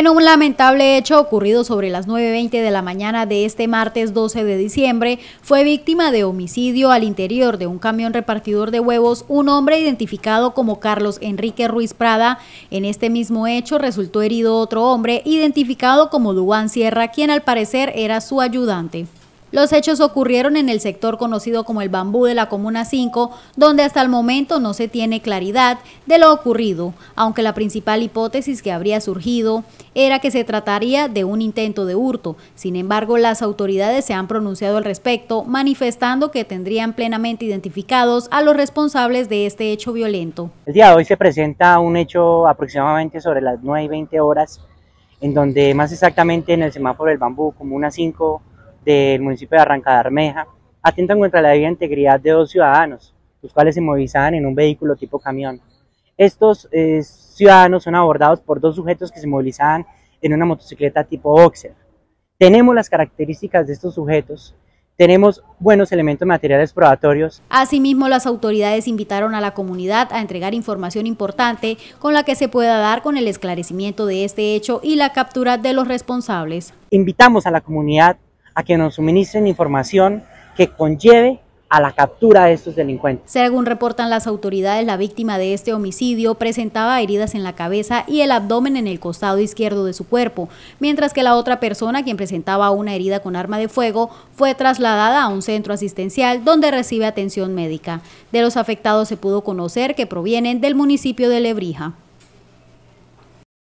En un lamentable hecho ocurrido sobre las 9.20 de la mañana de este martes 12 de diciembre, fue víctima de homicidio al interior de un camión repartidor de huevos un hombre identificado como Carlos Enrique Ruiz Prada. En este mismo hecho resultó herido otro hombre identificado como Luan Sierra, quien al parecer era su ayudante. Los hechos ocurrieron en el sector conocido como el Bambú de la Comuna 5, donde hasta el momento no se tiene claridad de lo ocurrido, aunque la principal hipótesis que habría surgido era que se trataría de un intento de hurto. Sin embargo, las autoridades se han pronunciado al respecto, manifestando que tendrían plenamente identificados a los responsables de este hecho violento. El día de hoy se presenta un hecho aproximadamente sobre las 9 y 20 horas, en donde más exactamente en el semáforo del Bambú, Comuna 5, del municipio de Arranca de Armeja, atentan contra la vida e integridad de dos ciudadanos, los cuales se movilizaban en un vehículo tipo camión. Estos eh, ciudadanos son abordados por dos sujetos que se movilizaban en una motocicleta tipo boxer. Tenemos las características de estos sujetos, tenemos buenos elementos materiales probatorios. Asimismo, las autoridades invitaron a la comunidad a entregar información importante con la que se pueda dar con el esclarecimiento de este hecho y la captura de los responsables. Invitamos a la comunidad a que nos suministren información que conlleve a la captura de estos delincuentes. Según reportan las autoridades, la víctima de este homicidio presentaba heridas en la cabeza y el abdomen en el costado izquierdo de su cuerpo, mientras que la otra persona, quien presentaba una herida con arma de fuego, fue trasladada a un centro asistencial donde recibe atención médica. De los afectados se pudo conocer que provienen del municipio de Lebrija.